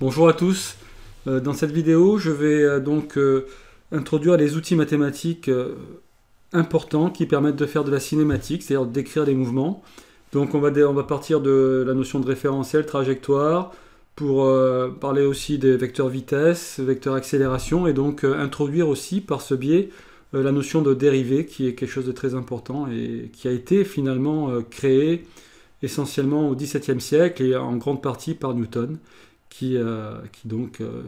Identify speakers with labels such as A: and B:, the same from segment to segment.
A: Bonjour à tous. Euh, dans cette vidéo, je vais euh, donc euh, introduire les outils mathématiques importants qui permettent de faire de la cinématique, c'est-à-dire d'écrire des mouvements. Donc on va, partir de la notion de référentiel, trajectoire, pour parler aussi des vecteurs vitesse, vecteurs accélération, et donc introduire aussi par ce biais la notion de dérivée, qui est quelque chose de très important et qui a été finalement créé essentiellement au XVIIe siècle et en grande partie par Newton euh, qui, donc, euh,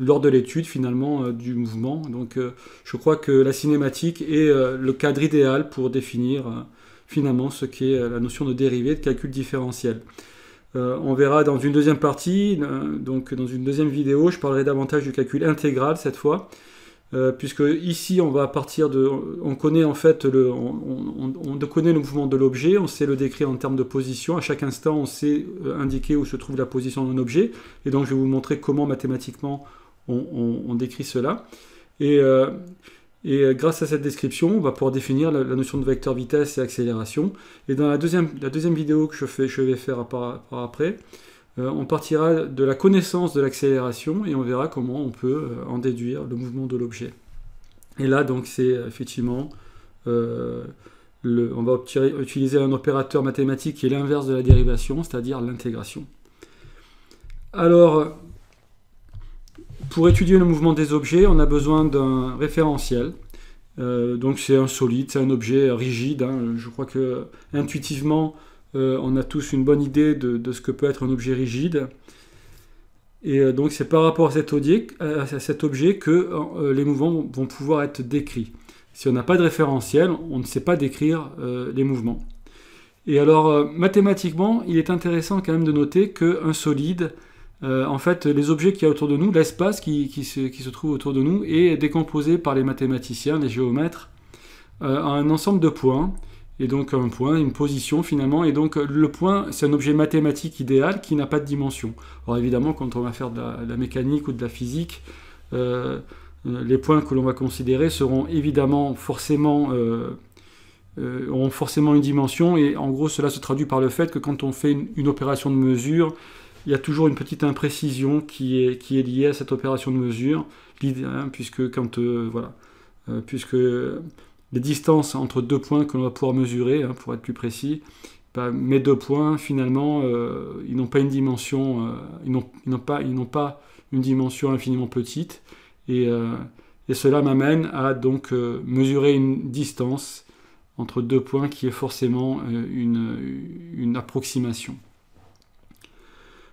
A: lors de l'étude finalement euh, du mouvement. Donc, je crois que la cinématique est le cadre idéal pour définir finalement ce qu'est la notion de dérivée, de calcul différentiel. on verra dans une deuxième partie, donc dans une deuxième vidéo, je parlerai davantage du calcul intégral cette fois. Euh, puisque ici on va partir de, on connaît en fait le, connaît le mouvement de l'objet, on sait le décrire en termes de position. À chaque instant, on sait euh, indiquer où se trouve la position d'un objet. Et donc, je vais vous montrer comment mathématiquement on, décrit cela. Et, euh, grâce à cette description, on va pouvoir définir la, notion de vecteur vitesse et accélération. Et dans la deuxième, vidéo que je, fais, je vais faire par après, euh, on partira de la connaissance de l'accélération et on verra comment on peut euh, en déduire le mouvement de l'objet. Et là, donc, c'est euh, effectivement, le, on va utiliser un opérateur mathématique qui est l'inverse de la dérivation, c'est-à-dire l'intégration. Alors, pour étudier le mouvement des objets, on a besoin d'un référentiel. donc c'est un solide, c'est un objet rigide. Hein. Je crois que intuitivement, euh, on a tous une bonne idée de, ce que peut être un objet rigide. Et euh, donc c'est par rapport à cet, objet, que euh, les mouvements vont pouvoir être décrits. Si on n'a pas de référentiel, on ne sait pas décrire les mouvements. Et alors mathématiquement, il est intéressant quand même de noter qu'un solide, en fait, les objets qu'il y a autour de nous, l'espace qui, se, trouve autour de nous, est décomposé par les mathématiciens, les géomètres, à en un ensemble de points et donc un point, une position finalement, et donc le point, c'est un objet mathématique idéal qui n'a pas de dimension. Alors évidemment, quand on va faire de la, mécanique ou de la physique, euh, euh, les points que l'on va considérer seront évidemment forcément euh, ont forcément une dimension, et en gros, cela se traduit par le fait que quand on fait une, opération de mesure, il y a toujours une petite imprécision qui est, qui est liée à cette opération de mesure, hein, puisque quand voilà, puisque les distances entre deux points que l'on va pouvoir mesurer, hein, pour être plus précis, mes deux points, finalement, euh, ils n'ont pas une dimension, euh, ils n'ont pas, une dimension infiniment petite, et, euh, cela m'amène à donc mesurer une distance entre deux points qui est forcément une approximation.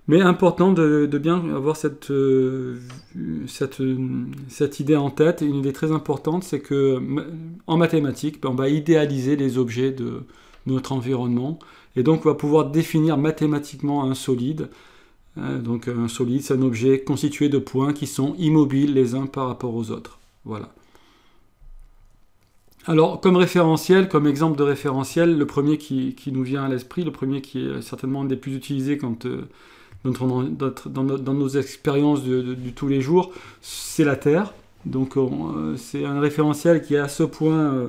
A: Mais important de, bien avoir cette, euh, idée en tête. une idée très importante, c'est que en mathématiques, ben, on va idéaliser les objets de, notre environnement. Et donc, on va pouvoir définir mathématiquement un solide. Euh, donc, un solide, c'est un objet constitué de points qui sont immobiles les uns par rapport aux autres. Voilà. Alors, comme référentiel, comme exemple de référentiel, le premier qui, nous vient à l'esprit, le premier qui est certainement un des plus utilisés quand euh, dans, nos, dans nos expériences de, tous les jours, c'est la Terre. Donc euh, c'est un référentiel qui est à ce point euh,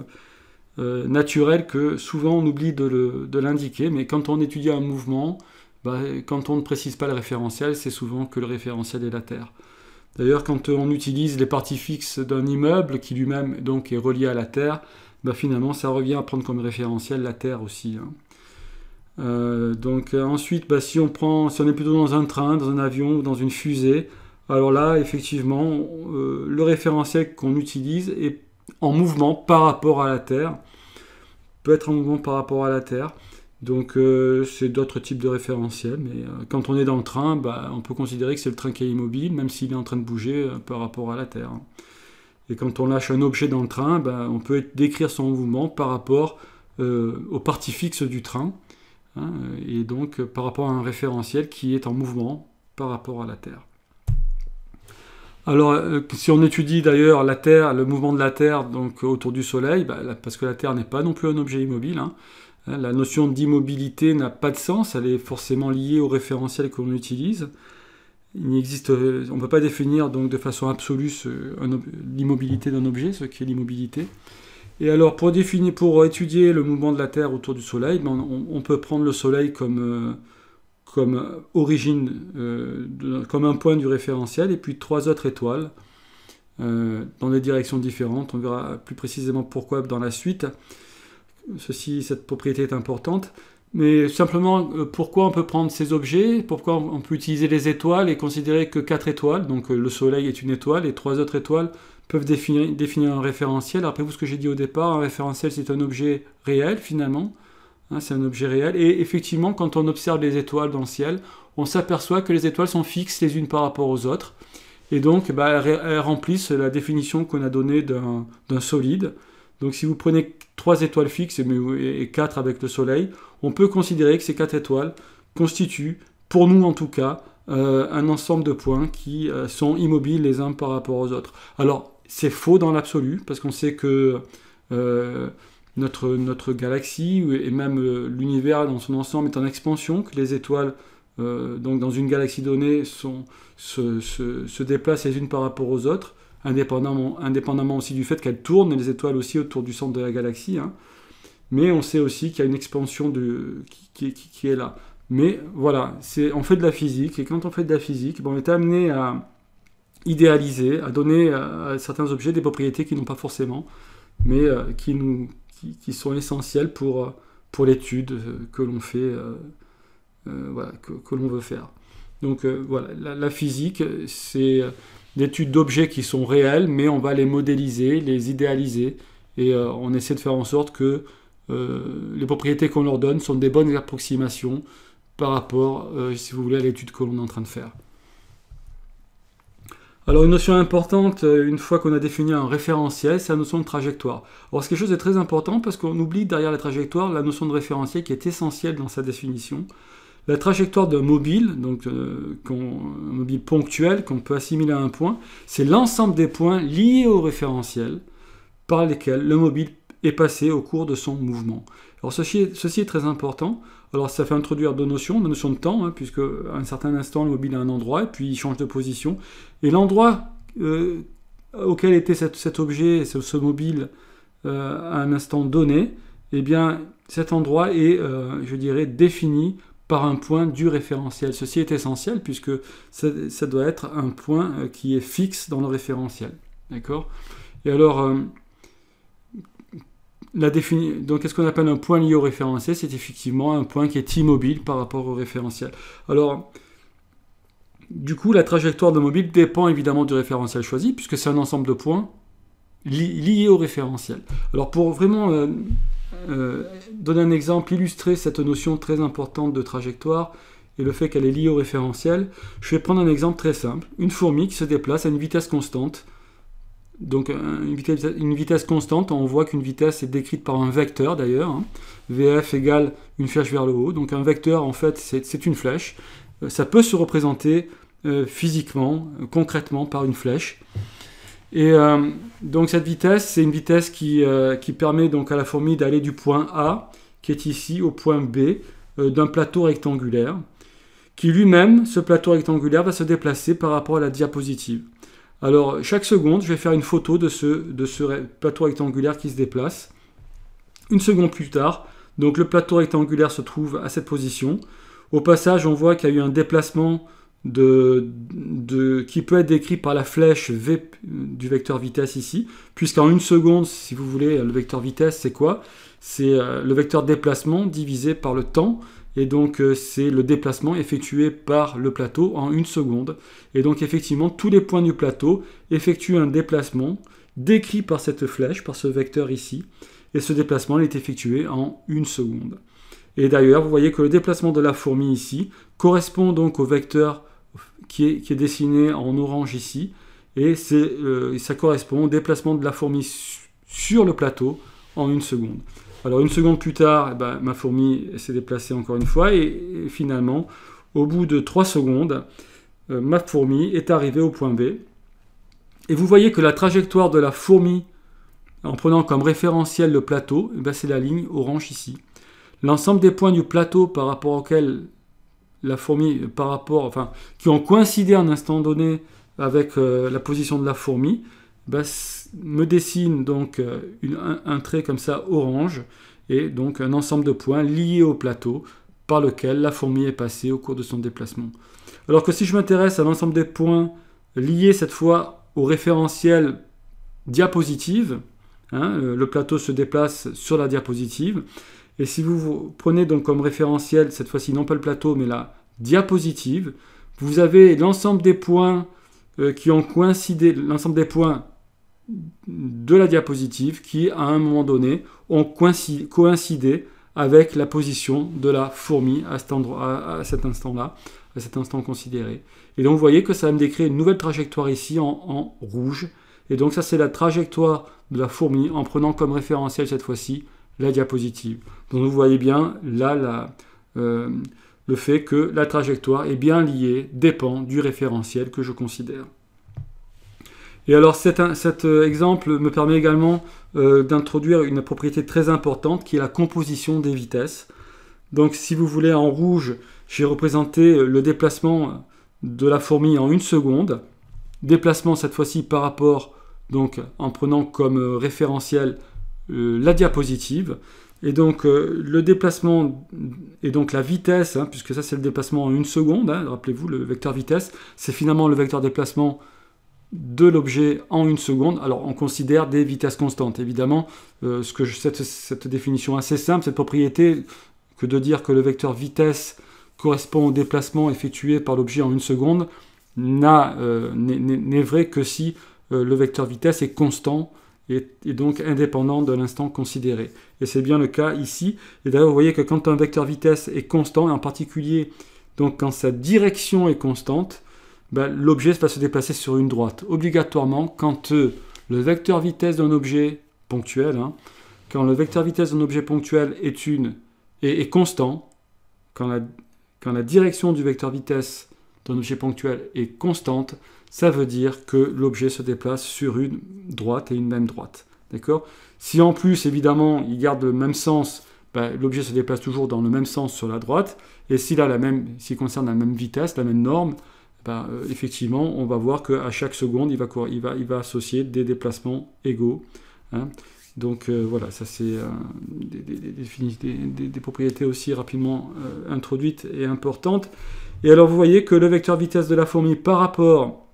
A: euh, naturel que souvent on oublie de, de l'indiquer, mais quand on étudie un mouvement, bah, quand on ne précise pas le référentiel, c'est souvent que le référentiel est la Terre. D'ailleurs, quand on utilise les parties fixes d'un immeuble qui lui-même donc est relié à la Terre, bah, finalement ça revient à prendre comme référentiel la Terre aussi. Hein. Euh, donc euh, ensuite, bah, si on est plutôt dans un train, dans un avion ou dans une fusée, alors là, effectivement, euh, le référentiel qu'on utilise est en mouvement par rapport à la Terre, peut être en mouvement par rapport à la Terre. Donc c'est d'autres types de référentiels, mais quand on est dans le train, bah, on peut considérer que c'est le train qui est immobile, même s'il est en train de bouger par rapport à la Terre. Et quand on lâche un objet dans le train, bah, on peut décrire son mouvement par rapport aux parties fixes du train. Hein, euh, et donc euh, par rapport à un référentiel qui est en mouvement par rapport à la Terre. Alors, euh, si on étudie d'ailleurs la Terre, le mouvement de la Terre donc autour du Soleil, bah, parce que la Terre n'est pas non plus un objet immobile, hein. Hein, la notion d'immobilité n'a pas de sens, elle est forcément liée au référentiel qu'on utilise. Il on ne peut pas définir donc de façon absolue l'immobilité d'un objet, ce qui est l'immobilité. Et alors, pour, définir, pour étudier le mouvement de la Terre autour du Soleil, ben, on, peut prendre le Soleil comme, euh, comme euh, origine, euh, comme un point du référentiel, et puis trois autres étoiles dans des directions différentes. On verra plus précisément pourquoi dans la suite. Ceci, cette propriété est importante. Mais simplement, pourquoi on peut prendre ces objets Pourquoi on peut utiliser les étoiles et considérer que quatre étoiles, donc le Soleil est une étoile, et trois autres étoiles peuvent définir, définir un référentiel. Rappelez-vous ce que j'ai dit au départ, un référentiel c'est un objet réel finalement, hein, c'est un objet réel. Et effectivement, quand on observe les étoiles dans le ciel, on s'aperçoit que les étoiles sont fixes les unes par rapport aux autres. Et donc, bah, elles remplissent la définition qu'on a donnée d'un solide. Donc, si vous prenez trois étoiles fixes et quatre avec le Soleil, on peut considérer que ces quatre étoiles constituent, pour nous en tout cas, euh, un ensemble de points qui euh, sont immobiles les uns par rapport aux autres. Alors, c'est faux dans l'absolu, parce qu'on sait que euh, notre, notre galaxie et même euh, l'univers dans son ensemble est en expansion, que les étoiles, euh, donc dans une galaxie donnée, sont, se, déplacent les unes par rapport aux autres, indépendamment, indépendamment aussi du fait qu'elles tournent, et les étoiles aussi autour du centre de la galaxie. Hein. Mais on sait aussi qu'il y a une expansion de, qui, est là. Mais voilà, on fait de la physique, et quand on fait de la physique, ben, on est amené à, idéaliser, à donner à, certains objets des propriétés qui n'ont pas forcément, mais euh, qui, nous, qui, sont essentielles pour, euh, pour l'étude euh, que l'on fait, que, l'on veut faire. Donc voilà, la, physique, c'est l'étude d'objets qui sont réels, mais on va les modéliser, les idéaliser, et on essaie de faire en sorte que les propriétés qu'on leur donne sont des bonnes approximations par rapport, si vous voulez, à l'étude que l'on est en train de faire. Alors une notion importante, euh, une fois qu'on a défini un référentiel, c'est la notion de trajectoire. Alors quelque chose est très important parce qu'on oublie derrière la trajectoire la notion de référentiel qui est essentielle dans sa définition. La trajectoire d'un mobile, donc euh, un mobile ponctuel qu'on peut assimiler à un point, c'est l'ensemble des points liés au référentiel par lesquels le mobile est passé au cours de son mouvement. Alors ceci est, ceci est très important. Alors ça fait introduire deux notions, la notion de temps, hein, puisque à un certain instant le mobile est à un endroit et puis il change de position. Et l'endroit euh, auquel était cet, objet, ce, mobile, euh, à un instant donné, eh bien, cet endroit est, euh, je dirais, défini par un point du référentiel. Ceci est essentiel puisque ça, doit être un point qui est fixe dans le référentiel. D'accord Et alors, la défini... Donc, qu'est-ce qu'on appelle un point lié au référentiel C'est effectivement un point qui est immobile par rapport au référentiel. Alors, du coup, la trajectoire de mobile dépend évidemment du référentiel choisi, puisque c'est un ensemble de points liés au référentiel. Alors pour vraiment euh, euh, donner un exemple, illustrer cette notion très importante de trajectoire et le fait qu'elle est liée au référentiel, je vais prendre un exemple très simple. Une fourmi qui se déplace à une vitesse constante. Donc une vitesse, constante, on voit qu'une vitesse est décrite par un vecteur d'ailleurs. Hein. VF égale une flèche vers le haut. Donc un vecteur, en fait, c'est une flèche. Euh, ça peut se représenter euh, physiquement, concrètement, par une flèche. Et euh, donc cette vitesse, c'est une vitesse euh, qui, permet donc à la fourmi d'aller du point A, qui est ici, au point B, d'un plateau rectangulaire, qui lui-même, ce plateau rectangulaire, va se déplacer par rapport à la diapositive. Alors chaque seconde, je vais faire une photo de ce, de ce plateau rectangulaire qui se déplace. Une seconde plus tard, donc le plateau rectangulaire se trouve à cette position. Au passage, on voit qu'il y a eu un déplacement qui peut être décrit par la flèche v du vecteur vitesse ici, puisqu'en une seconde, si vous voulez, le vecteur vitesse, c'est quoi C'est euh, le vecteur déplacement divisé par le temps, et donc euh, c'est le déplacement effectué par le plateau en une seconde. Et donc effectivement, tous les points du plateau effectuent un déplacement décrit par cette flèche, par ce vecteur ici, et ce déplacement est effectué en une seconde. Et d'ailleurs, vous voyez que le déplacement de la fourmi ici correspond donc au vecteur qui est, dessiné en orange ici, et euh, ça correspond au déplacement de la fourmi sur le plateau en une seconde. Alors une seconde plus tard, eh ben, ma fourmi s'est déplacée encore une fois, et, finalement, au bout de trois secondes, euh, ma fourmi est arrivée au point B. Et vous voyez que la trajectoire de la fourmi, en prenant comme référentiel le plateau, eh ben, c'est la ligne orange ici. L'ensemble des points du plateau par rapport auquel la fourmi par rapport, enfin, qui ont coïncidé à un instant donné avec euh, la position de la fourmi, bah, me dessine donc euh, un, trait comme ça orange et donc un ensemble de points liés au plateau par lequel la fourmi est passée au cours de son déplacement. Alors que si je m'intéresse à l'ensemble des points liés cette fois au référentiel diapositive, hein, euh, le plateau se déplace sur la diapositive, et si vous prenez donc comme référentiel, cette fois-ci non pas le plateau, mais la diapositive, vous avez l'ensemble des points euh, qui ont coïncidé, l'ensemble des points de la diapositive qui, à un moment donné, ont coïncidé, avec la position de la fourmi à cet, endroit, à cet instant-là, à cet instant considéré. Et donc vous voyez que ça va me décrire une nouvelle trajectoire ici en rouge. Et donc ça c'est la trajectoire de la fourmi en prenant comme référentiel cette fois-ci la diapositive. Donc vous voyez bien là euh, le fait que la trajectoire est bien liée, dépend du référentiel que je considère. Et alors cet, euh, exemple me permet également euh, d'introduire une propriété très importante qui est la composition des vitesses. Donc si vous voulez, en rouge, j'ai représenté le déplacement de la fourmi en une seconde. Déplacement cette fois-ci par rapport, donc en prenant comme référentiel euh, la diapositive. Et donc euh, le déplacement et donc la vitesse, hein, puisque ça c'est le déplacement en une seconde, hein, rappelez-vous le vecteur vitesse, c'est finalement le vecteur déplacement de l'objet en une seconde. Alors on considère des vitesses constantes. Évidemment, euh, ce que je, cette, cette, définition assez simple, cette propriété que de dire que le vecteur vitesse correspond au déplacement effectué par l'objet en une seconde, n'est vrai que si le vecteur vitesse est constant est, donc indépendant de l'instant considéré. Et c'est bien le cas ici. Et d'ailleurs, vous voyez que quand un vecteur vitesse est constant, et en particulier donc quand sa direction est constante, ben, l'objet va se déplacer sur une droite. Obligatoirement, quand euh, le vecteur vitesse d'un objet ponctuel, hein, quand le vecteur vitesse d'un objet ponctuel est, une, et est constant, quand la direction du vecteur vitesse d'un objet ponctuel est constante, ça veut dire que l'objet se déplace sur une droite et une même droite. D'accord Si en plus, évidemment, il garde le même sens, ben, l'objet se déplace toujours dans le même sens sur la droite. Et s'il la même, concerne la même vitesse, la même norme, ben, euh, effectivement, on va voir qu'à chaque seconde, il va, il, va, il va, associer des déplacements égaux. Hein. donc euh, voilà, ça c'est euh, des, des, propriétés aussi rapidement introduites et importantes. Et alors vous voyez que le vecteur vitesse de la fourmi par rapport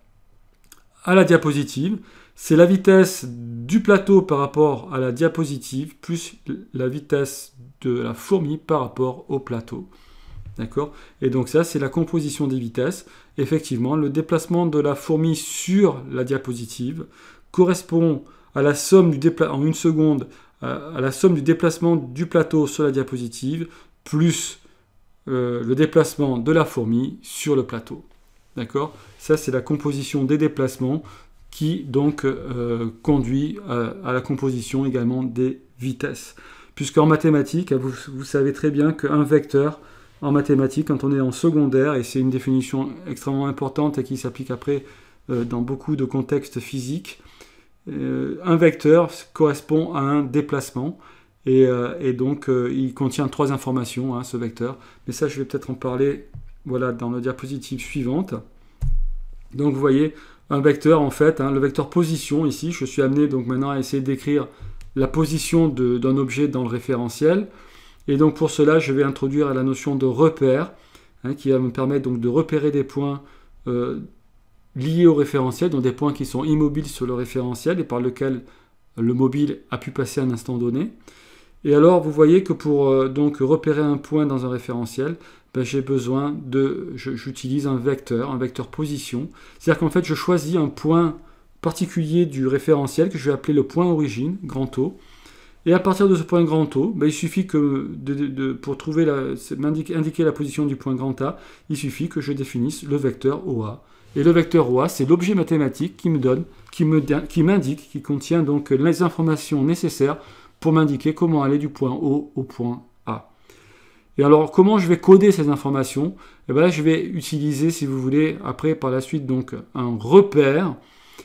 A: à la diapositive. C'est la vitesse du plateau par rapport à la diapositive plus la vitesse de la fourmi par rapport au plateau. D'accord Et donc ça, c'est la composition des vitesses. Effectivement, le déplacement de la fourmi sur la diapositive correspond à la somme du en une seconde à la somme du déplacement du plateau sur la diapositive plus euh, le déplacement de la fourmi sur le plateau. D'accord Ça, c'est la composition des déplacements qui donc euh, conduit euh, à, la composition également des vitesses. Puisqu'en mathématiques, vous, savez très bien qu'un vecteur, en mathématiques, quand on est en secondaire, et c'est une définition extrêmement importante et qui s'applique après euh, dans beaucoup de contextes physiques, un vecteur correspond à un déplacement. Et, donc, il contient trois informations, hein, ce vecteur. Mais ça, je vais peut-être en parler voilà, dans la diapositive suivante. Donc vous voyez un vecteur en fait, hein, le vecteur position ici, je suis amené donc maintenant à essayer d'écrire la position d'un objet dans le référentiel. Et donc pour cela, je vais introduire la notion de repère, hein, qui va me permettre donc de repérer des points euh, liés au référentiel, donc des points qui sont immobiles sur le référentiel et par lesquels le mobile a pu passer à un instant donné. Et alors, vous voyez que pour euh, donc repérer un point dans un référentiel, ben, j'ai besoin de. J'utilise un vecteur, un vecteur position. C'est-à-dire qu'en fait, je choisis un point particulier du référentiel que je vais appeler le point origine, grand O. Et à partir de ce point grand O, ben, il suffit que pour trouver la, indiquer, la position du point grand A, il suffit que je définisse le vecteur OA. Et le vecteur OA, c'est l'objet mathématique qui me donne, qui m'indique, qui, qui contient donc les informations nécessaires pour m'indiquer comment aller du point O au point et alors, comment je vais coder ces informations Et eh bien là, je vais utiliser, si vous voulez, après, par la suite, donc un repère.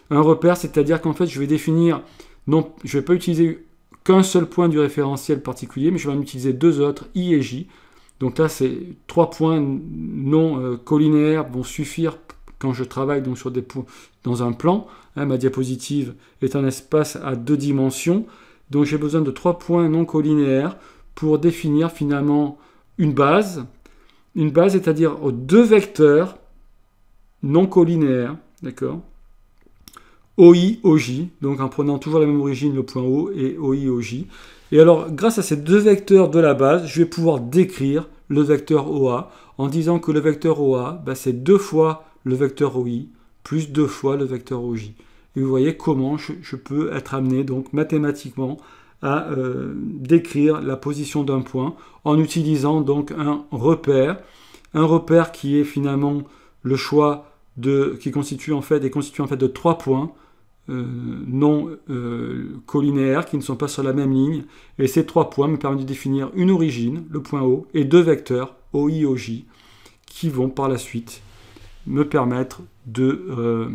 A: Un repère, c'est-à-dire qu'en fait, je vais définir, je ne vais pas utiliser qu'un seul point du référentiel particulier, mais je vais en utiliser deux autres, I et J. Donc là, c'est trois points non colinéaires euh, collinéaires vont suffire quand je travaille donc sur des points dans un plan. Hein, ma diapositive est un espace à deux dimensions. Donc j'ai besoin de trois points non collinéaires pour définir finalement une base, une base, c'est-à-dire deux vecteurs non collinéaires, d'accord OI, OJ, donc en prenant toujours la même origine, le point O et OI, OJ. Et alors, grâce à ces deux vecteurs de la base, je vais pouvoir décrire le vecteur OA en disant que le vecteur OA, bah, c'est deux fois le vecteur OI plus deux fois le vecteur OJ. Et vous voyez comment je peux être amené, donc mathématiquement, à euh, décrire la position d'un point en utilisant donc un repère, un repère qui est finalement le choix de, qui constitue en fait, est constitué en fait de trois points euh, non euh, collinéaires qui ne sont pas sur la même ligne. Et ces trois points me permettent de définir une origine, le point O, et deux vecteurs, OI, OJ, qui vont par la suite me permettre de,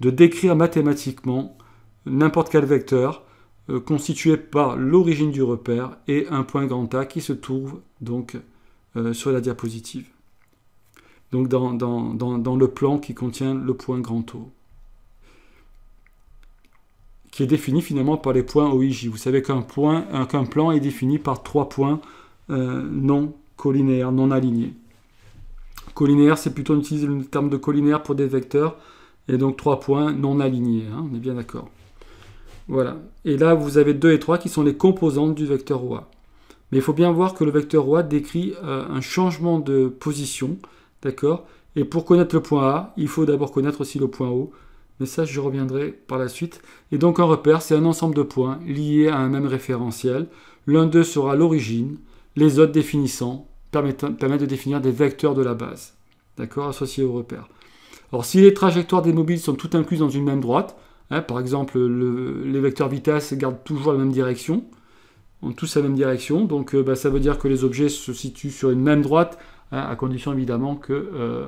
A: de décrire mathématiquement n'importe quel vecteur euh, constitué par l'origine du repère et un point grand A qui se trouve donc euh, sur la diapositive. Donc dans, le plan qui contient le point grand O qui est défini finalement par les points OIJ. Vous savez euh, qu'un plan est défini par trois points non collinéaires, non alignés. Collinéaire, c'est plutôt utiliser le terme de collinéaire pour des vecteurs, et donc trois points non alignés, hein, on est bien d'accord. Voilà. Et là, vous avez 2 et 3 qui sont les composantes du vecteur OA. Mais il faut bien voir que le vecteur OA décrit euh, un changement de position, d'accord Et pour connaître le point A, il faut d'abord connaître aussi le point O. Mais ça, je reviendrai par la suite. Et donc un repère, c'est un ensemble de points liés à un même référentiel. L'un d'eux sera l'origine, les autres définissant, permettent de définir des vecteurs de la base, d'accord, associés au repère. Alors si les trajectoires des mobiles sont toutes incluses dans une même droite, Hein, par exemple, les vecteurs vitesse gardent toujours la même direction, ont tous la même direction, donc euh, bah, ça veut dire que les objets se situent sur une même droite, hein, à condition évidemment que... Euh,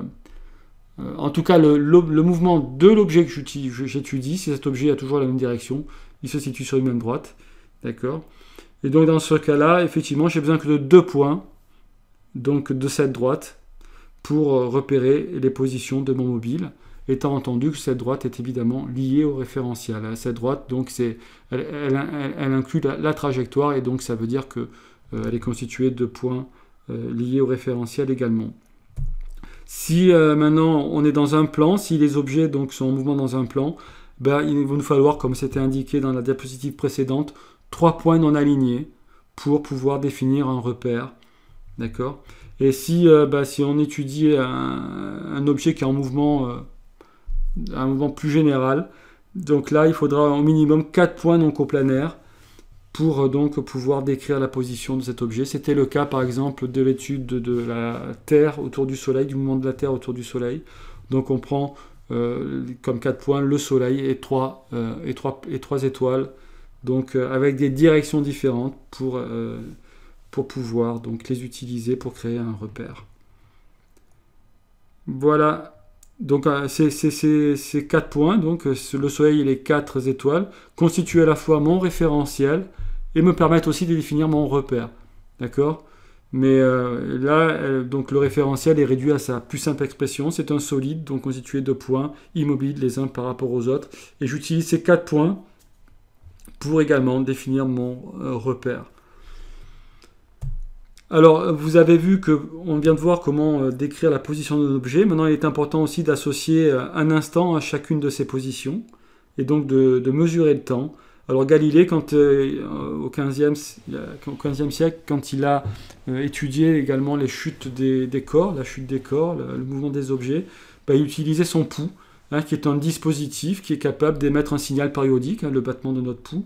A: euh, en tout cas, le, mouvement de l'objet que j'étudie, si cet objet a toujours la même direction, il se situe sur une même droite. D'accord Et donc dans ce cas-là, effectivement, j'ai besoin que de deux points, donc de cette droite, pour repérer les positions de mon mobile étant entendu que cette droite est évidemment liée au référentiel. Cette droite, donc, c'est, elle, inclut la, trajectoire, et donc ça veut dire qu'elle euh, elle est constituée de points euh, liés au référentiel également. Si euh, maintenant on est dans un plan, si les objets donc, sont en mouvement dans un plan, ben, il va nous falloir, comme c'était indiqué dans la diapositive précédente, trois points non alignés pour pouvoir définir un repère. D'accord Et si, ben, si on étudie un, objet qui est en mouvement un moment plus général. Donc là, il faudra au minimum 4 points non coplanaires pour euh, donc pouvoir décrire la position de cet objet. C'était le cas par exemple de l'étude de la Terre autour du Soleil, du mouvement de la Terre autour du Soleil. Donc on prend euh, comme 4 points le Soleil et 3, euh, et trois et trois étoiles, donc avec des directions différentes pour, pour pouvoir donc les utiliser pour créer un repère. Voilà donc euh, ces quatre points, donc euh, le Soleil et les quatre étoiles, constituent à la fois mon référentiel et me permettent aussi de définir mon repère. D'accord Mais euh, là, donc le référentiel est réduit à sa plus simple expression. C'est un solide, donc constitué de points immobiles les uns par rapport aux autres. Et j'utilise ces quatre points pour également définir mon repère. Alors, vous avez vu que on vient de voir comment euh, décrire la position d'un objet. Maintenant, il est important aussi d'associer euh, un instant à chacune de ces positions et donc de, mesurer le temps. Alors Galilée, euh, au, 15 siècle, quand il a étudié également les chutes des, corps, la chute des corps, le, mouvement des objets, bah, il utilisait son pouls, hein, qui est un dispositif qui est capable d'émettre un signal périodique, hein, le battement de notre pouls,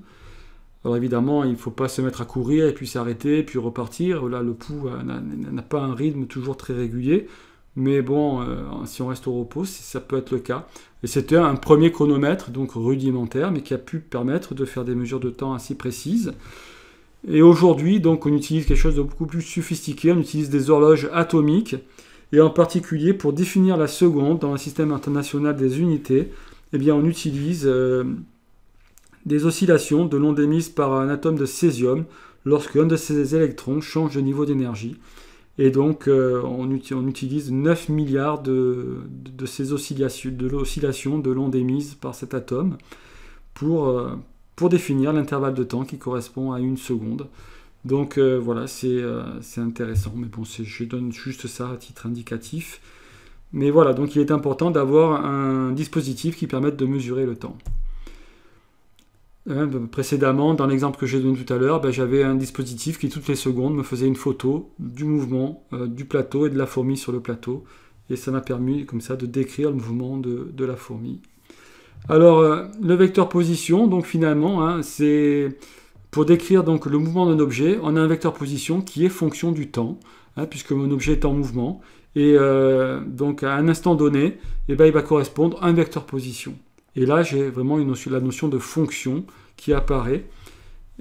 A: alors évidemment, il ne faut pas se mettre à courir et puis s'arrêter, puis repartir. Là, le pouls euh, n'a pas un rythme toujours très régulier. Mais bon, euh, si on reste au repos, ça peut être le cas. Et c'était un premier chronomètre, donc rudimentaire, mais qui a pu permettre de faire des mesures de temps ainsi précises. Et aujourd'hui, donc, on utilise quelque chose de beaucoup plus sophistiqué. On utilise des horloges atomiques, et en particulier pour définir la seconde dans le système international des unités. Eh bien, on utilise euh, des oscillations de l'onde émise par un atome de césium lorsque l'un de ces électrons change de niveau d'énergie. Et donc, euh, on, utilise 9 milliards de, ces oscillations, de l'oscillation de l'onde émise par cet atome pour, euh, pour définir l'intervalle de temps qui correspond à une seconde. Donc euh, voilà, c'est intéressant, mais bon, je donne juste ça à titre indicatif. Mais voilà, donc il est important d'avoir un dispositif qui permette de mesurer le temps. Hein, bah, précédemment, dans l'exemple que j'ai donné tout à l'heure, bah, j'avais un dispositif qui toutes les secondes me faisait une photo du mouvement euh, du plateau et de la fourmi sur le plateau. Et ça m'a permis comme ça de décrire le mouvement de, la fourmi. Alors euh, le vecteur position, donc finalement, hein, c'est pour décrire le mouvement d'un objet, on a un vecteur position qui est fonction du temps, hein, puisque mon objet est en mouvement. Et euh, donc à un instant donné, eh ben, il va correspondre à un vecteur position. Et là, j'ai vraiment la notion de fonction qui apparaît.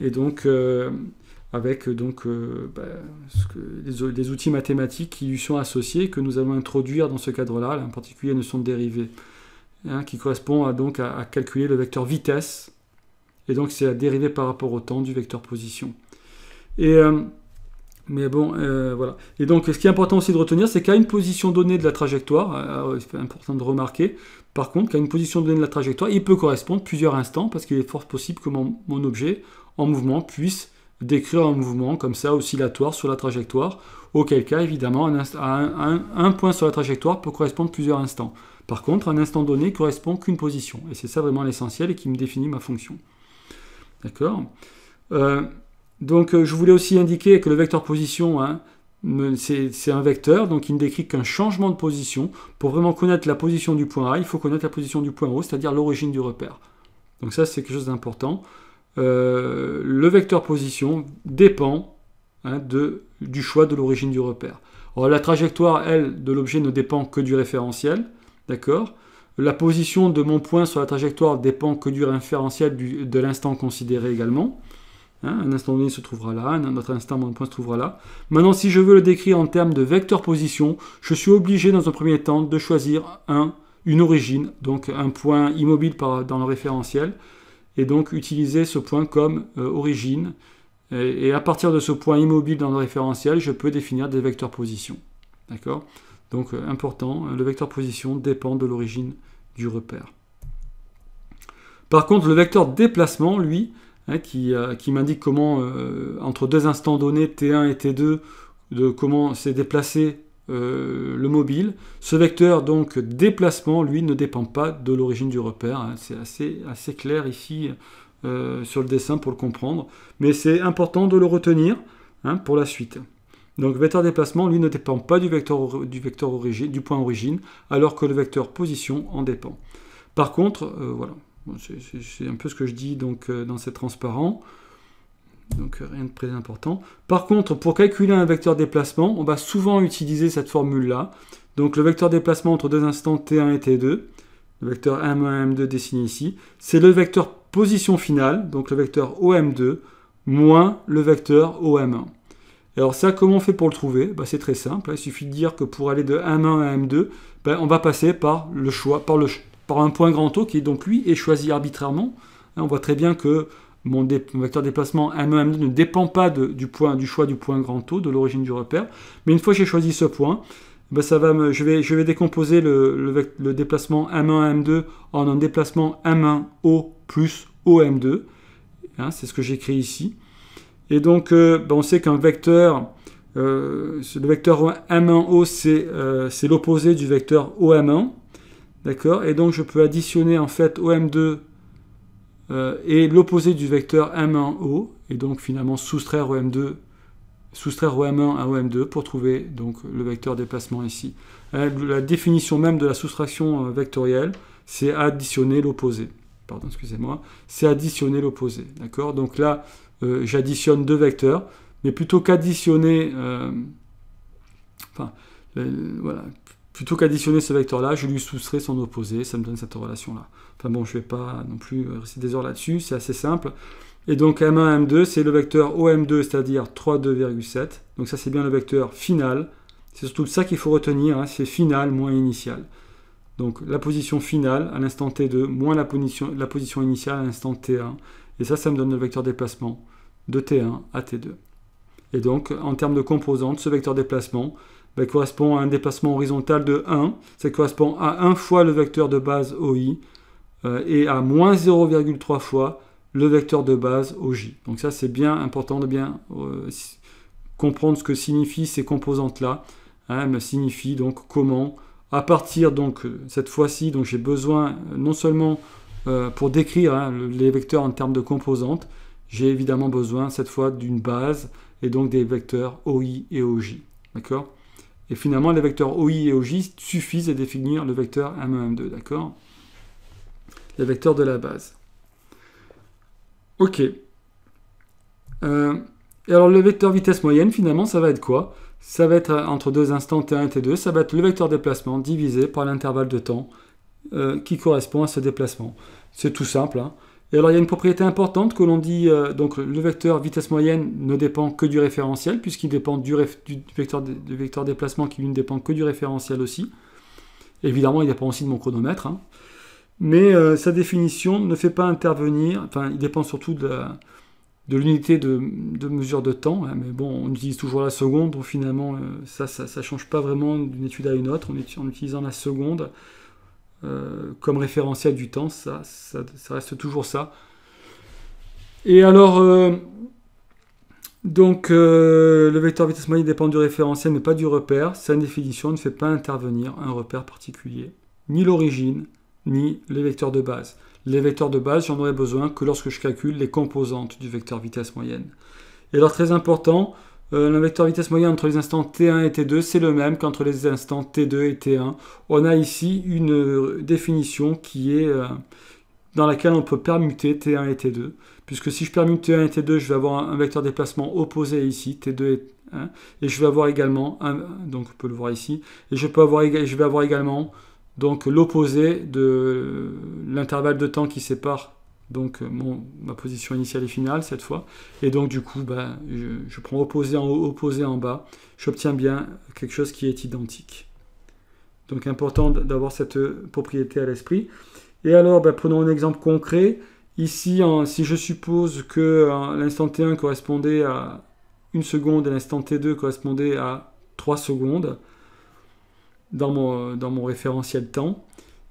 A: Et donc, euh, avec euh, donc, euh, bah, outils mathématiques qui lui sont associés, que nous allons introduire dans ce cadre-là, en particulier la notion de dérivée, hein, qui correspond à, donc, à, calculer le vecteur vitesse. Et donc, c'est la dérivée par rapport au temps du vecteur position. Et. Mais bon, euh, voilà. Et donc, ce qui est important aussi de retenir, c'est qu'à une position donnée de la trajectoire, c'est euh, important de remarquer, par contre, qu'à une position donnée de la trajectoire, il peut correspondre plusieurs instants, parce qu'il est fort possible que mon, objet en mouvement puisse décrire un mouvement comme ça, oscillatoire sur la trajectoire, auquel cas, évidemment, un, point sur la trajectoire peut correspondre plusieurs instants. Par contre, un instant donné ne correspond qu'une position, et c'est ça vraiment l'essentiel et qui me définit ma fonction. D'accord euh, donc euh, je voulais aussi indiquer que le vecteur position, hein, c'est un vecteur, donc il ne décrit qu'un changement de position. Pour vraiment connaître la position du point A, il faut connaître la position du point O, c'est-à-dire l'origine du repère. Donc ça, c'est quelque chose d'important. Euh, le vecteur position dépend hein, du choix de l'origine du repère. Alors, la trajectoire, elle, de l'objet ne dépend que du référentiel, d'accord La position de mon point sur la trajectoire dépend que du référentiel de l'instant considéré également. Hein, un instant donné se trouvera là, un autre instant mon point se trouvera là. Maintenant, si je veux le décrire en termes de vecteur position, je suis obligé dans un premier temps de choisir un, une origine, donc un point immobile dans le référentiel, et donc utiliser ce point comme euh, origine. Et, à partir de ce point immobile dans le référentiel, je peux définir des vecteurs position. D'accord Donc euh, important, euh, le vecteur position dépend de l'origine du repère. Par contre, le vecteur déplacement, lui, Hein, euh, qui, m'indique comment, euh, entre deux instants donnés, T1 et T2, de comment s'est déplacé euh, le mobile. Ce vecteur donc déplacement, lui, ne dépend pas de l'origine du repère. Hein. C'est assez, assez clair ici sur le dessin pour le comprendre. Mais c'est important de le retenir hein, pour la suite. Donc le vecteur déplacement, lui, ne dépend pas du vecteur, du, vecteur origine, du point origine, alors que le vecteur position en dépend. Par contre, voilà, c'est un peu ce que je dis donc, euh, dans ces transparents. Donc euh, rien de très important. Par contre, pour calculer un vecteur déplacement, on va souvent utiliser cette formule-là. Donc le vecteur déplacement entre deux instants t1 et t2, le vecteur m1 m2 dessiné ici, c'est le vecteur position finale, donc le vecteur om2, moins le vecteur om1. Alors ça, comment on fait pour le trouver bah, C'est très simple, il suffit de dire que pour aller de m1 à m2, ben, on va passer par le choix, par le, par un point grand O qui donc lui est choisi arbitrairement. Hein, on voit très bien que mon, vecteur déplacement M1, e M2 ne dépend pas du, point, du choix du point grand O, de l'origine du repère. Mais une fois que j'ai choisi ce point, eh ben, ça va me, je, vais, je vais décomposer le, déplacement M1, e M2 en un déplacement M1O e plus OM2. Hein, c'est ce que j'écris ici. Et donc, euh, ben, on sait qu'un vecteur, euh, le vecteur M1O, euh, c'est l'opposé du vecteur OM1. D'accord Et donc je peux additionner en fait OM2 euh, et l'opposé du vecteur M1O, et donc finalement soustraire OM2, soustraire OM1 à OM2 pour trouver donc le vecteur déplacement ici. Euh, la définition même de la soustraction euh, vectorielle, c'est additionner l'opposé. Pardon, excusez-moi. C'est additionner l'opposé. D'accord Donc là, j'additionne deux vecteurs, mais plutôt qu'additionner. enfin, voilà, Plutôt qu'additionner ce vecteur-là, je lui soustrais son opposé, ça me donne cette relation-là. Enfin bon, je ne vais pas non plus euh, rester des heures là-dessus, c'est assez simple. Et donc M1, M2, c'est le vecteur OM2, c'est-à-dire 3, 2,7. Donc ça, c'est bien le vecteur final. C'est surtout ça qu'il faut retenir, hein, c'est final moins initial. Donc la position finale à l'instant T2 moins la position, la position initiale à l'instant T1. Et ça, ça me donne le vecteur déplacement de T1 à T2. Et donc, en termes de composantes, ce vecteur déplacement, ben, correspond à un déplacement horizontal de 1. Ça correspond à 1 fois le vecteur de base OI euh, et à moins 0,3 fois le vecteur de base OJ. Donc ça, c'est bien important de bien euh, comprendre ce que signifient ces composantes-là. Hein, me signifie donc comment, à partir donc euh, cette fois-ci, donc j'ai besoin non seulement pour décrire hein, les vecteurs en termes de composantes, j'ai évidemment besoin cette fois d'une base et donc des vecteurs OI et OJ. D'accord et finalement, les vecteurs OI et OJ suffisent à définir le vecteur M1, e M2, d'accord Les vecteurs de la base. Ok. Euh, et alors, le vecteur vitesse moyenne, finalement, ça va être quoi Ça va être euh, entre deux instants T1 et T2, ça va être le vecteur déplacement divisé par l'intervalle de temps euh, qui correspond à ce déplacement. C'est tout simple, hein et alors il y a une propriété importante que l'on dit, euh, donc le vecteur vitesse moyenne ne dépend que du référentiel, puisqu'il dépend du, du, vecteur, du, vecteur, déplacement qui lui ne dépend que du référentiel aussi. Évidemment, il dépend aussi de mon chronomètre. Hein. Mais euh, sa définition ne fait pas intervenir, enfin il dépend surtout de l'unité de, mesure de temps, hein. mais bon, on utilise toujours la seconde, donc finalement euh, ça ne change pas vraiment d'une étude à une autre, on en utilisant la seconde. Euh, comme référentiel du temps, ça, reste toujours ça. Et alors, euh, donc euh, le vecteur vitesse moyenne dépend du référentiel mais pas du repère. Sa définition ne fait pas intervenir un repère particulier, ni l'origine, ni les vecteurs de base. Les vecteurs de base, j'en aurai besoin que lorsque je calcule les composantes du vecteur vitesse moyenne. Et alors très important, un euh, vecteur vitesse moyen entre les instants t1 et t2, c'est le même qu'entre les instants t2 et t1. On a ici une euh, définition qui est euh, dans laquelle on peut permuter t1 et t2. Puisque si je permute t1 et t2, je vais avoir un vecteur déplacement opposé ici, t2 et t1. Et je vais avoir également, donc on peut le voir ici, et je, peux avoir, je vais avoir également l'opposé de l'intervalle de temps qui sépare donc euh, ma position initiale et finale cette fois. Et donc du coup, bah, je, prends opposé en haut, opposé en bas, j'obtiens bien quelque chose qui est identique. Donc important d'avoir cette euh, propriété à l'esprit. Et alors, bah, prenons un exemple concret. Ici, si je suppose que l'instant T1 correspondait à une seconde et l'instant T2 correspondait à 3 secondes dans dans mon référentiel temps,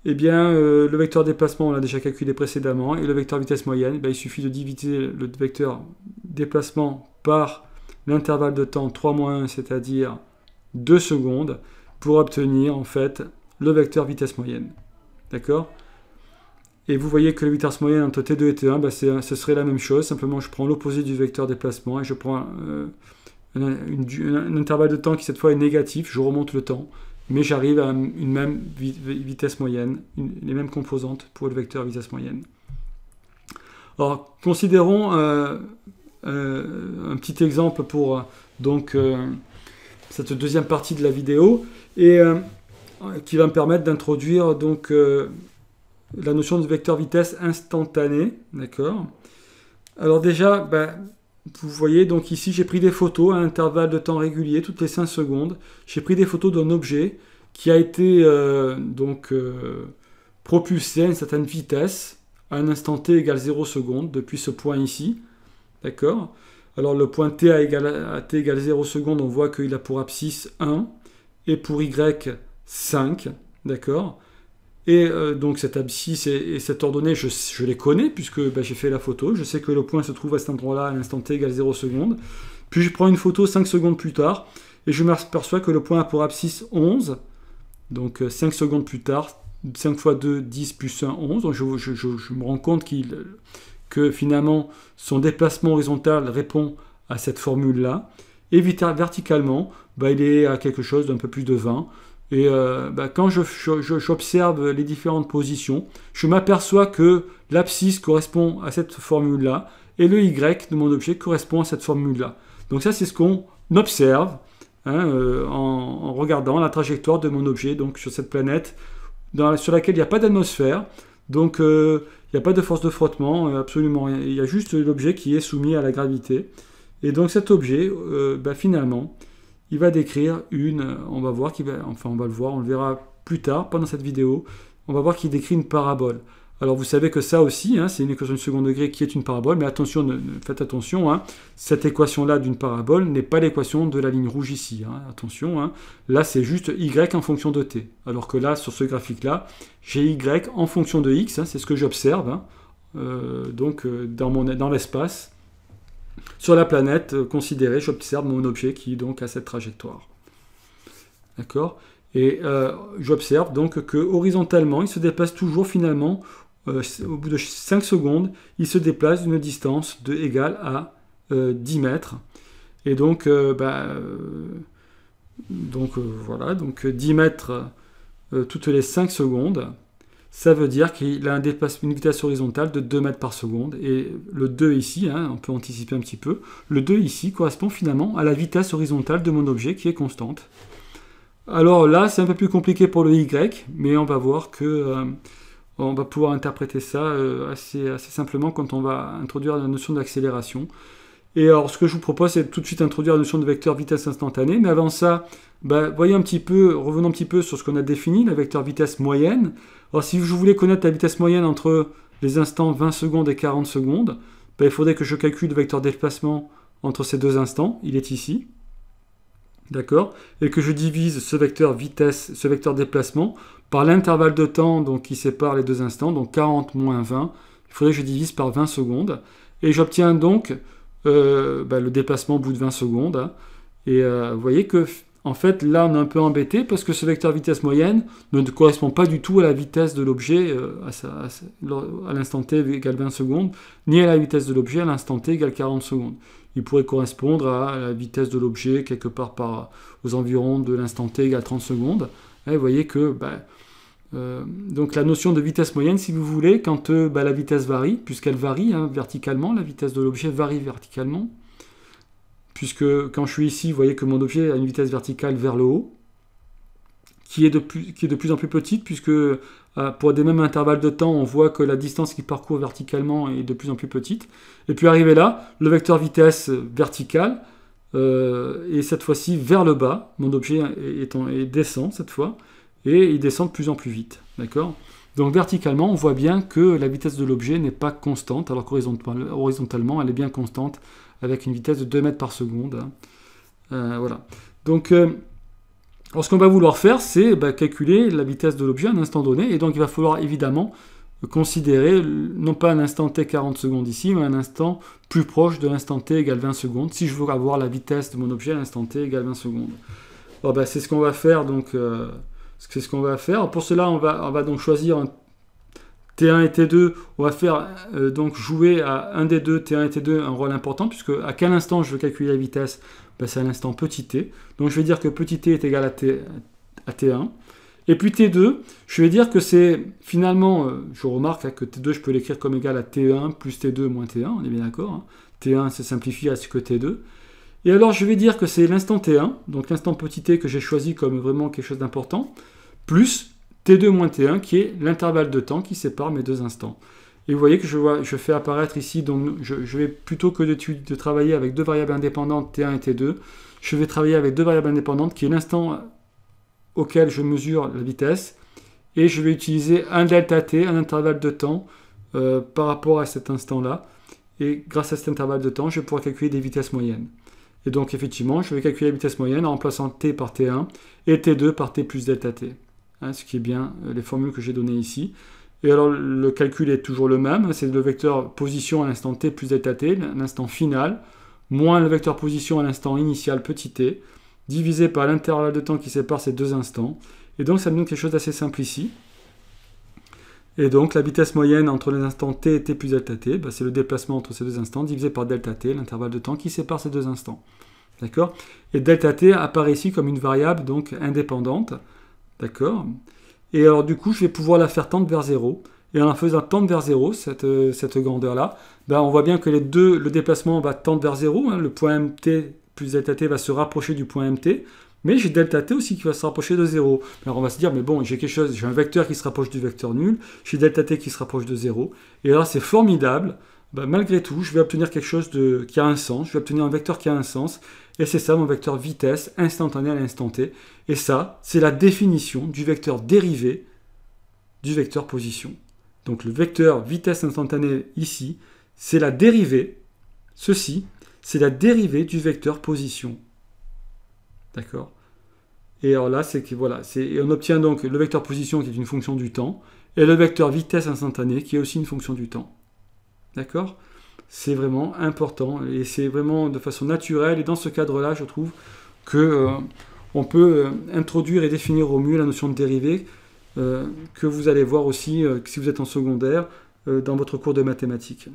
A: eh bien, euh, le vecteur déplacement, on l'a déjà calculé précédemment, et le vecteur vitesse moyenne, ben, il suffit de diviser le vecteur déplacement par l'intervalle de temps 3 1, c'est-à-dire 2 secondes, pour obtenir en fait le vecteur vitesse moyenne. D'accord Et vous voyez que la vitesse moyenne entre T2 et T1, ben, ce serait la même chose, simplement je prends l'opposé du vecteur déplacement et je prends euh, un intervalle de temps qui cette fois est négatif, je remonte le temps mais j'arrive à une même vitesse moyenne, les mêmes composantes pour le vecteur vitesse moyenne. Alors, considérons euh, euh, un petit exemple pour euh, donc, cette deuxième partie de la vidéo et qui va me permettre d'introduire donc la notion de vecteur vitesse instantanée. d'accord Alors déjà, ben, vous voyez donc ici j'ai pris des photos à intervalles de temps réguliers, toutes les 5 secondes. J'ai pris des photos d'un objet qui a été euh, donc euh, propulsé à une certaine vitesse, à un instant t égale 0 seconde, depuis ce point ici. D'accord Alors le point t à, t égale 0 seconde, on voit qu'il a pour abscisse 1 et pour y 5. D'accord et euh, donc cet abscisse et, cette ordonnée, je, les connais puisque bah, j'ai fait la photo. Je sais que le point se trouve à cet endroit-là à l'instant t égale 0 secondes. Puis je prends une photo 5 secondes plus tard et je m'aperçois que le point a pour abscisse 11. Donc 5 euh, secondes plus tard, 5 fois 2, 10 plus 1, 11. Donc je, me rends compte que finalement son déplacement horizontal répond à cette formule-là. Et verticalement, bah, il est à quelque chose d'un peu plus de 20. Et euh, bah, quand j'observe les différentes positions, je m'aperçois que l'abscisse correspond à cette formule-là et le y de mon objet correspond à cette formule-là. Donc ça, c'est ce qu'on observe hein, euh, en, regardant la trajectoire de mon objet donc sur cette planète sur laquelle il n'y a pas d'atmosphère. Donc euh, il n'y a pas de force de frottement, euh, absolument rien. Il y a juste l'objet qui est soumis à la gravité. Et donc cet objet, bah, finalement, il va décrire une, euh, on va voir, va, enfin on va le voir, on le verra plus tard, pendant cette vidéo, on va voir qu'il décrit une parabole. Alors vous savez que ça aussi, hein, c'est une équation de second degré qui est une parabole, mais attention, faites attention, hein. cette équation-là d'une parabole n'est pas l'équation de la ligne rouge ici, hein. attention, là c'est juste y en fonction de t, alors que là, sur ce graphique-là, j'ai y en fonction de x, c'est ce que j'observe, euh, donc euh, dans, mon, dans l'espace, sur la planète euh, considérée, j'observe mon objet qui donc a cette trajectoire. D'accord Et j'observe euh, donc que horizontalement, il se déplace toujours finalement, euh, au bout de 5 secondes, il se déplace d'une distance de égale à 10 mètres. Et donc, bah, donc voilà, donc 10 mètres toutes les 5 secondes ça veut dire qu'il a une vitesse horizontale de 2 mètres par seconde. Et le 2 ici, hein, on peut anticiper un petit peu, le 2 ici correspond finalement à la vitesse horizontale de mon objet qui est constante. Alors là, c'est un peu plus compliqué pour le Y, mais on va voir que euh, on va pouvoir interpréter ça euh, assez simplement quand on va introduire la notion d'accélération. Et alors, ce que je vous propose, c'est tout de suite introduire la notion de vecteur vitesse instantanée. Mais avant ça, ben, voyez un petit peu, revenons un petit peu sur ce qu'on a défini, la vecteur vitesse moyenne. Alors, si je voulais connaître la vitesse moyenne entre les instants 20 secondes et 40 secondes, ben, il faudrait que je calcule le vecteur déplacement entre ces deux instants. Il est ici. D'accord Et que je divise ce vecteur vitesse, ce vecteur déplacement, par l'intervalle de temps donc, qui sépare les deux instants, donc 40 moins 20. Il faudrait que je divise par 20 secondes. Et j'obtiens donc euh, bah, le déplacement au bout de 20 secondes. Hein. Et euh, vous voyez que en fait là on est un peu embêté parce que ce vecteur vitesse moyenne ne correspond pas du tout à la vitesse de l'objet euh, à, l'instant t égale 20 secondes, ni à la vitesse de l'objet à l'instant t égale 40 secondes. Il pourrait correspondre à la vitesse de l'objet quelque part par, aux environs de l'instant t égale 30 secondes. Et vous voyez que bah, euh, donc la notion de vitesse moyenne, si vous voulez, quand euh, bah, la vitesse varie, puisqu'elle varie hein, verticalement, la vitesse de l'objet varie verticalement, puisque quand je suis ici, vous voyez que mon objet a une vitesse verticale vers le haut, qui est de plus, en plus petite, puisque euh, pour des mêmes intervalles de temps, on voit que la distance qu'il parcourt verticalement est de plus en plus petite. Et puis arrivé là, le vecteur vitesse verticale, est cette fois-ci vers le bas, mon objet est descend cette fois, et il descend de plus en plus vite. D'accord Donc verticalement, on voit bien que la vitesse de l'objet n'est pas constante, alors qu'horizontalement, elle est bien constante avec une vitesse de 2 mètres par seconde. Hein. Euh, voilà. Donc, euh, ce qu'on va vouloir faire, c'est bah, calculer la vitesse de l'objet à un instant donné, et donc il va falloir évidemment considérer non pas un instant t 40 secondes ici, mais un instant plus proche de l'instant t égale 20 secondes, si je veux avoir la vitesse de mon objet à l'instant t égale 20 secondes. Bah, c'est ce qu'on va faire donc. Euh, c'est ce qu'on va faire. Pour cela, on va, donc choisir T1 et T2. On va faire euh, donc jouer à un des deux, T1 et T2, un rôle important, puisque à quel instant je veux calculer la vitesse ben, C'est à l'instant petit t. Donc je vais dire que petit t est égal à, t, à T1. Et puis T2, je vais dire que c'est finalement, euh, je remarque hein, que T2, je peux l'écrire comme égal à T1 plus T2 moins T1, on est bien d'accord. T1, hein. c'est simplifie à ce que T2. Et alors je vais dire que c'est l'instant t1, donc l'instant petit t que j'ai choisi comme vraiment quelque chose d'important, plus t2 moins t1 qui est l'intervalle de temps qui sépare mes deux instants. Et vous voyez que je, fais apparaître ici, donc je, vais plutôt que de, travailler avec deux variables indépendantes t1 et t2, je vais travailler avec deux variables indépendantes qui est l'instant auquel je mesure la vitesse, et je vais utiliser un delta t, un intervalle de temps euh, par rapport à cet instant-là, et grâce à cet intervalle de temps, je vais pouvoir calculer des vitesses moyennes. Et donc effectivement, je vais calculer la vitesse moyenne en remplaçant t par t1 et t2 par t plus delta t. Hein, ce qui est bien euh, les formules que j'ai données ici. Et alors le calcul est toujours le même, hein, c'est le vecteur position à l'instant t plus delta t, l'instant final, moins le vecteur position à l'instant initial petit t, divisé par l'intervalle de temps qui sépare ces deux instants. Et donc ça me donne quelque chose d'assez simple ici. Et donc la vitesse moyenne entre les instants t et t plus delta t, bah, c'est le déplacement entre ces deux instants divisé par delta t, l'intervalle de temps qui sépare ces deux instants. D'accord Et delta t apparaît ici comme une variable donc indépendante. D'accord Et alors du coup, je vais pouvoir la faire tendre vers 0. Et en la faisant tendre vers 0, cette, grandeur-là, bah, on voit bien que les deux, le déplacement va tendre vers 0. Hein, le point mt plus delta t va se rapprocher du point mt. Mais j'ai delta t aussi qui va se rapprocher de 0. Alors on va se dire, mais bon, j'ai quelque chose, j'ai un vecteur qui se rapproche du vecteur nul, j'ai delta t qui se rapproche de 0. Et là, c'est formidable. Bah, malgré tout, je vais obtenir quelque chose qui a un sens, je vais obtenir un vecteur qui a un sens, et c'est ça mon vecteur vitesse instantanée à l'instant t. Et ça, c'est la définition du vecteur dérivé du vecteur position. Donc le vecteur vitesse instantanée ici, c'est la dérivée, ceci, c'est la dérivée du vecteur position. D'accord Et alors là, c'est que voilà, on obtient donc le vecteur position qui est une fonction du temps et le vecteur vitesse instantanée qui est aussi une fonction du temps. D'accord C'est vraiment important et c'est vraiment de façon naturelle et dans ce cadre-là, je trouve que euh, on peut euh, introduire et définir au mieux la notion de dérivée euh, que vous allez voir aussi si vous êtes en secondaire dans votre cours de mathématiques.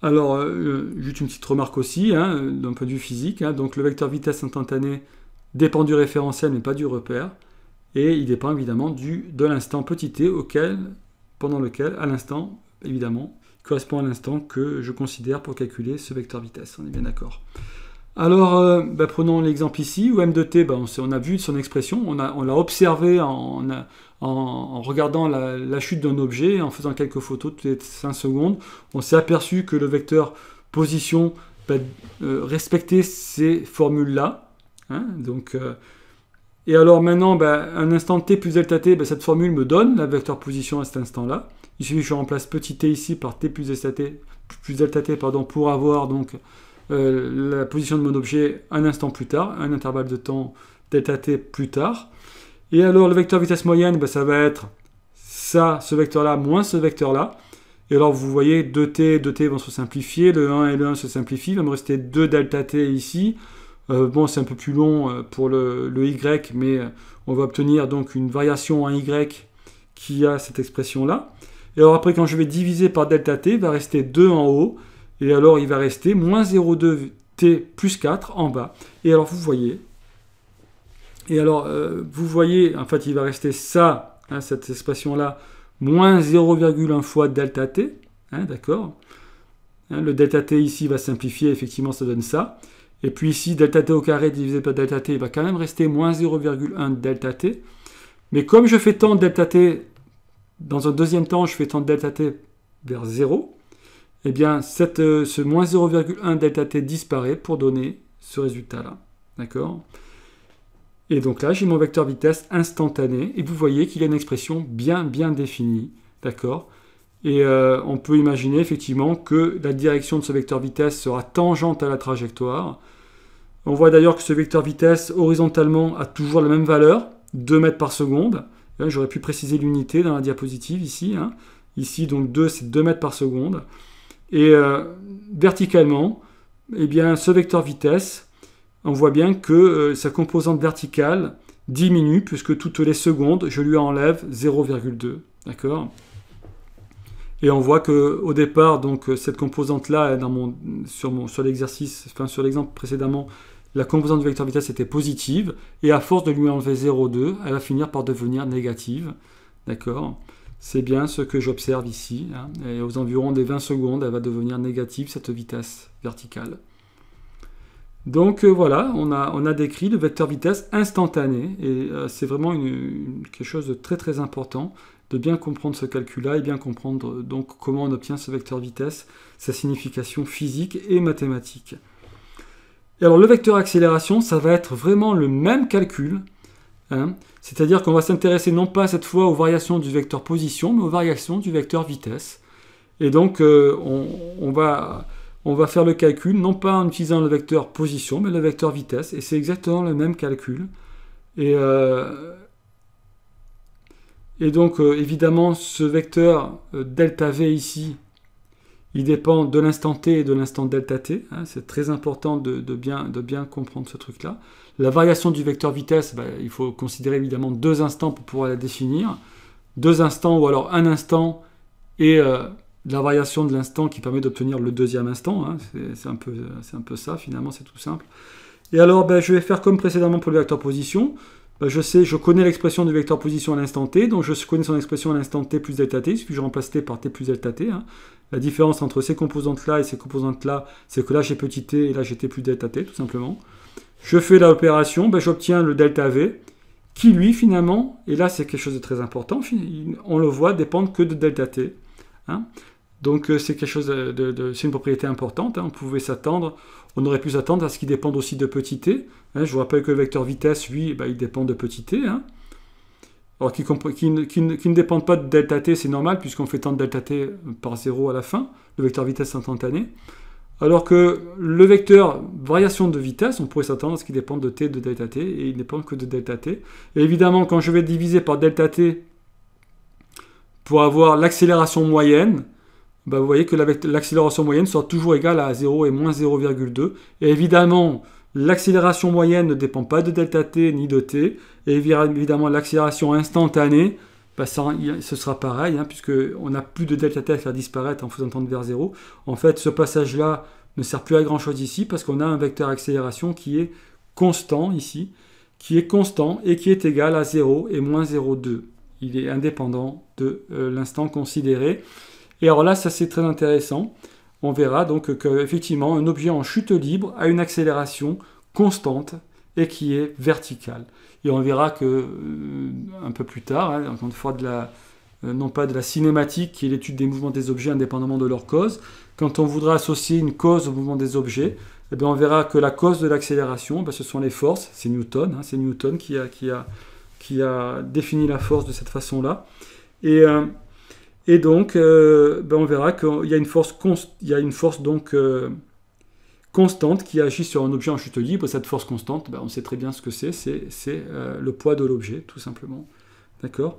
A: Alors, euh, euh, juste une petite remarque aussi, hein, d'un point de vue physique. Hein. donc, le vecteur vitesse instantané dépend du référentiel, mais pas du repère. Et il dépend évidemment du, de l'instant petit t, auquel, pendant lequel, à l'instant, évidemment, correspond à l'instant que je considère pour calculer ce vecteur vitesse. On est bien d'accord. Alors, euh, bah, prenons l'exemple ici, où M de t, bah, on, a vu son expression, on l'a observé en, regardant la, chute d'un objet, en faisant quelques photos toutes les 5 secondes. On s'est aperçu que le vecteur position bah, euh, respectait ces formules-là. Hein, euh. et alors maintenant, un instant t plus delta t, cette formule me donne la vecteur position à cet instant-là. Il suffit que je remplace petit t ici par t plus delta t, plus delta t pardon, pour avoir donc euh, la position de mon objet un instant plus tard, un intervalle de temps delta t plus tard. Et alors le vecteur vitesse moyenne, ben, ça va être ça, ce vecteur-là, moins ce vecteur-là. Et alors vous voyez, 2t, 2t vont se simplifier, le 1 et le 1 se simplifient, il va me rester 2 delta t ici. Euh, bon, c'est un peu plus long euh, pour le, le, y, mais on va obtenir donc une variation en y qui a cette expression-là. Et alors après, quand je vais diviser par delta t, il va rester 2 en haut, et alors, il va rester moins 0,2t plus 4 en bas. Et alors, vous voyez, et alors, euh, vous voyez, en fait, il va rester ça, hein, cette expression-là, moins 0,1 fois delta t, hein, d'accord hein, Le delta t ici va simplifier, effectivement, ça donne ça. Et puis ici, delta t au carré divisé par delta t, il va quand même rester moins 0,1 delta t. Mais comme je fais tant delta t, dans un deuxième temps, je fais tant delta t vers 0, eh bien, euh, ce moins 0,1 delta t disparaît pour donner ce résultat-là. D'accord Et donc là, j'ai mon vecteur vitesse instantané, et vous voyez qu'il a une expression bien, bien définie. D'accord Et euh, on peut imaginer effectivement que la direction de ce vecteur vitesse sera tangente à la trajectoire. On voit d'ailleurs que ce vecteur vitesse horizontalement a toujours la même valeur, 2 mètres par seconde. Hein, j'aurais pu préciser l'unité dans la diapositive ici. Hein. Ici, donc 2, c'est 2 mètres par seconde. Et euh, verticalement, eh bien, ce vecteur vitesse, on voit bien que euh, sa composante verticale diminue puisque toutes les secondes, je lui enlève 0,2. D'accord Et on voit que au départ, donc cette composante-là, sur, l'exercice, sur l'exemple précédemment, la composante du vecteur vitesse était positive et à force de lui enlever 0,2, elle va finir par devenir négative. D'accord c'est bien ce que j'observe ici. Hein, et aux environs des 20 secondes, elle va devenir négative, cette vitesse verticale. Donc euh, voilà, on a, on a, décrit le vecteur vitesse instantané. Et euh, c'est vraiment quelque chose de très très important de bien comprendre ce calcul-là et bien comprendre euh, donc comment on obtient ce vecteur vitesse, sa signification physique et mathématique. Et alors le vecteur accélération, ça va être vraiment le même calcul. Hein, c'est-à-dire qu'on va s'intéresser non pas cette fois aux variations du vecteur position, mais aux variations du vecteur vitesse. Et donc, euh, on, va, on, va, faire le calcul, non pas en utilisant le vecteur position, mais le vecteur vitesse. Et c'est exactement le même calcul. Et, euh, donc, euh, évidemment, ce vecteur delta V ici, il dépend de l'instant t et de l'instant delta t. Hein. c'est très important de, bien, comprendre ce truc-là. La variation du vecteur vitesse, bah, il faut considérer évidemment deux instants pour pouvoir la définir. Deux instants ou alors un instant et euh, la variation de l'instant qui permet d'obtenir le deuxième instant. Hein. c'est un, peu ça, finalement, c'est tout simple. Et alors, bah, je vais faire comme précédemment pour le vecteur position. Bah, je sais, je connais l'expression du vecteur position à l'instant t, donc je connais son expression à l'instant t plus delta t, puisque je remplace t par t plus delta t. Hein. La différence entre ces composantes-là et ces composantes-là, c'est que là j'ai petit t et là j'ai t plus delta t, tout simplement. Je fais l'opération, ben j'obtiens le delta v, qui lui finalement, et là c'est quelque chose de très important, on le voit dépendre que de delta t. Hein. Donc euh, c'est quelque chose de, une propriété importante, hein. on pouvait s'attendre on aurait pu s'attendre à ce qu'il dépend aussi de petit t. Hein. je vous rappelle que le vecteur vitesse, lui, eh ben, il dépend de petit t. Hein. Alors qui, ne dépend pas de delta t, c'est normal, puisqu'on fait tant de delta t par 0 à la fin, le vecteur vitesse instantané. Alors que le vecteur variation de vitesse, on pourrait s'attendre à ce qu'il dépende de t de delta t, et il ne dépend que de delta t. Et évidemment, quand je vais diviser par delta t pour avoir l'accélération moyenne, bah, vous voyez que l'accélération moyenne sera toujours égale à 0 et moins 0,2. Et évidemment, l'accélération moyenne ne dépend pas de delta t ni de t. Et évidemment, l'accélération instantanée, bah, ce sera pareil, hein, puisqu'on n'a plus de delta t à faire disparaître en faisant tendre vers 0. En fait, ce passage-là ne sert plus à grand-chose ici, parce qu'on a un vecteur accélération qui est constant ici, qui est constant et qui est égal à 0 et moins 0,2. Il est indépendant de euh, l'instant considéré. Et alors là, ça c'est très intéressant. On verra donc qu'effectivement, un objet en chute libre a une accélération constante et qui est verticale. Et on verra que euh, un peu plus tard, hein, encore une fois, de la, euh, non pas de la cinématique, qui est l'étude des mouvements des objets indépendamment de leur cause, quand on voudra associer une cause au mouvement des objets, eh bien, on verra que la cause de l'accélération, bah, ce sont les forces, c'est Newton, hein, c'est Newton qui a, qui, a, qui a défini la force de cette façon-là. Et euh, et donc, euh, ben, on verra qu'il y a une force, il y a une force donc, euh, constante qui agit sur un objet en chute libre. Cette force constante, ben, on sait très bien ce que c'est, c'est euh, le poids de l'objet, tout simplement. D'accord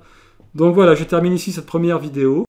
A: Donc voilà, je termine ici cette première vidéo.